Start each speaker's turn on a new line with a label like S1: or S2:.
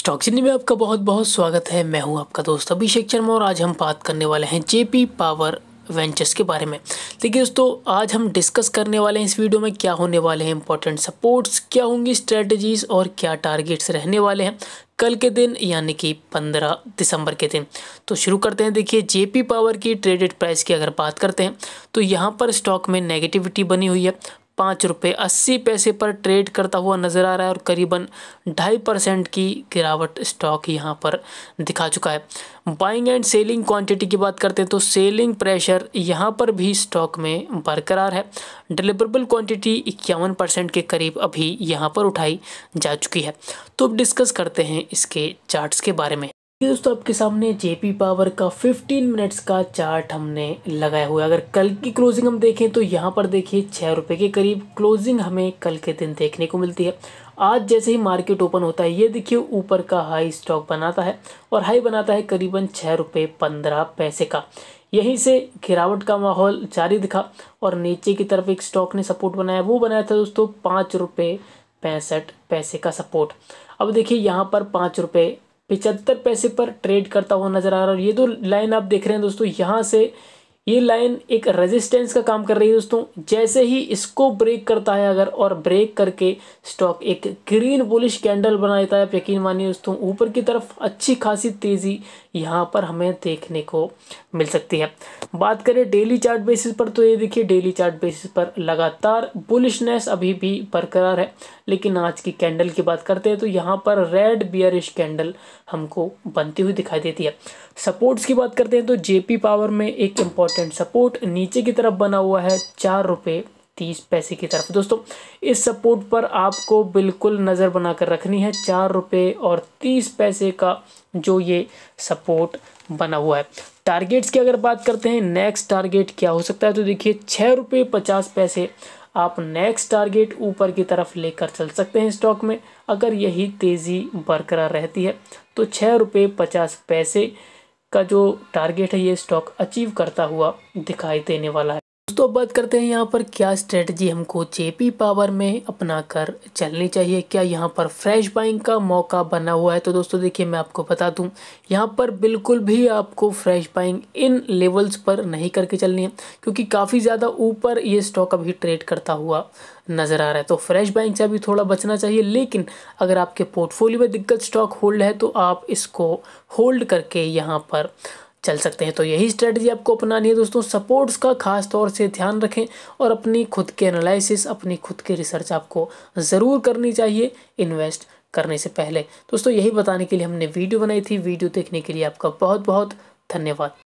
S1: stock चिन्ह में आपका बहुत बहुत स्वागत है मैं हूं आपका दोस्त अभिषेक शर्मा और आज हम बात करने वाले हैं जेपी पावर वेंचर्स के बारे में देखिए दोस्तों आज हम डिस्कस करने वाले हैं इस वीडियो में क्या होने वाले हैं इंपॉर्टेंट सपोर्ट्स क्या होंगी स्ट्रेटजीज और क्या टारगेट्स रहने वाले हैं कल के दिन यानी कि 15 दिसंबर के दिन तो शुरू करते हैं देखिए जेपी पावर की ट्रेडेड प्राइस की अगर बात करते हैं तो यहाँ पर स्टॉक में नेगेटिविटी बनी हुई है पाँच रुपये अस्सी पैसे पर ट्रेड करता हुआ नज़र आ रहा है और करीबन ढाई परसेंट की गिरावट स्टॉक यहाँ पर दिखा चुका है बाइंग एंड सेलिंग क्वांटिटी की बात करते हैं तो सेलिंग प्रेशर यहाँ पर भी स्टॉक में बरकरार है डिलीवरेबल क्वांटिटी इक्यावन परसेंट के करीब अभी यहाँ पर उठाई जा चुकी है तो अब डिस्कस करते हैं इसके चार्ट्स के बारे में दोस्तों आपके सामने जेपी पावर का 15 मिनट्स का चार्ट हमने लगाया हुआ है अगर कल की क्लोजिंग हम देखें तो यहाँ पर देखिए छः रुपये के करीब क्लोजिंग हमें कल के दिन देखने को मिलती है आज जैसे ही मार्केट ओपन होता है ये देखिए ऊपर का हाई स्टॉक बनाता है और हाई बनाता है करीबन छः रुपये पंद्रह पैसे का यहीं से गिरावट का माहौल जारी दिखा और नीचे की तरफ एक स्टॉक ने सपोर्ट बनाया वो बनाया था दोस्तों पाँच रुपये पैंसठ पैसे का सपोर्ट अब देखिए यहाँ पर पाँच रुपये पिचहत्तर पैसे पर ट्रेड करता हुआ नजर आ रहा है और ये दो लाइन आप देख रहे हैं दोस्तों यहाँ से ये लाइन एक रेजिस्टेंस का काम कर रही है दोस्तों जैसे ही इसको ब्रेक करता है अगर और ब्रेक करके स्टॉक एक ग्रीन बुलिश कैंडल बना देता है आप यकीन मानिए दोस्तों ऊपर की तरफ अच्छी खासी तेज़ी यहाँ पर हमें देखने को मिल सकती है बात करें डेली चार्ट बेसिस पर तो ये देखिए डेली चार्ट बेसिस पर लगातार बुलिशनेस अभी भी बरकरार है लेकिन आज की कैंडल की बात करते हैं तो यहाँ पर रेड बियरिश कैंडल हमको बनती हुई दिखाई देती है सपोर्ट्स की बात करते हैं तो जेपी पावर में एक इम्पोर्ट इंपॉर्टेंट सपोर्ट नीचे की तरफ बना हुआ है चार रुपये तीस पैसे की तरफ दोस्तों इस सपोर्ट पर आपको बिल्कुल नज़र बनाकर रखनी है चार रुपये और तीस पैसे का जो ये सपोर्ट बना हुआ है टारगेट्स की अगर बात करते हैं नेक्स्ट टारगेट क्या हो सकता है तो देखिए छः रुपये पचास पैसे आप नेक्स्ट टारगेट ऊपर की तरफ लेकर चल सकते हैं स्टॉक में अगर यही तेज़ी बरकरार रहती है तो छः रुपये पचास पैसे का जो टारगेट है ये स्टॉक अचीव करता हुआ दिखाई देने वाला है दोस्तों अब बात करते हैं यहाँ पर क्या स्ट्रेटजी हमको जेपी पावर में अपना कर चलनी चाहिए क्या यहाँ पर फ्रेश बाइंग का मौका बना हुआ है तो दोस्तों देखिए मैं आपको बता दूँ यहाँ पर बिल्कुल भी आपको फ्रेश बाइंग इन लेवल्स पर नहीं करके चलनी है क्योंकि काफ़ी ज़्यादा ऊपर ये स्टॉक अभी ट्रेड करता हुआ नज़र आ रहा है तो फ्रेश बाइंग से अभी थोड़ा बचना चाहिए लेकिन अगर आपके पोर्टफोलियो में दिक्कत स्टॉक होल्ड है तो आप इसको होल्ड करके यहाँ पर चल सकते हैं तो यही स्ट्रेटजी आपको अपनानी है दोस्तों सपोर्ट्स का खास तौर से ध्यान रखें और अपनी खुद के एनालिसिस अपनी खुद की रिसर्च आपको ज़रूर करनी चाहिए इन्वेस्ट करने से पहले दोस्तों यही बताने के लिए हमने वीडियो बनाई थी वीडियो देखने के लिए आपका बहुत बहुत धन्यवाद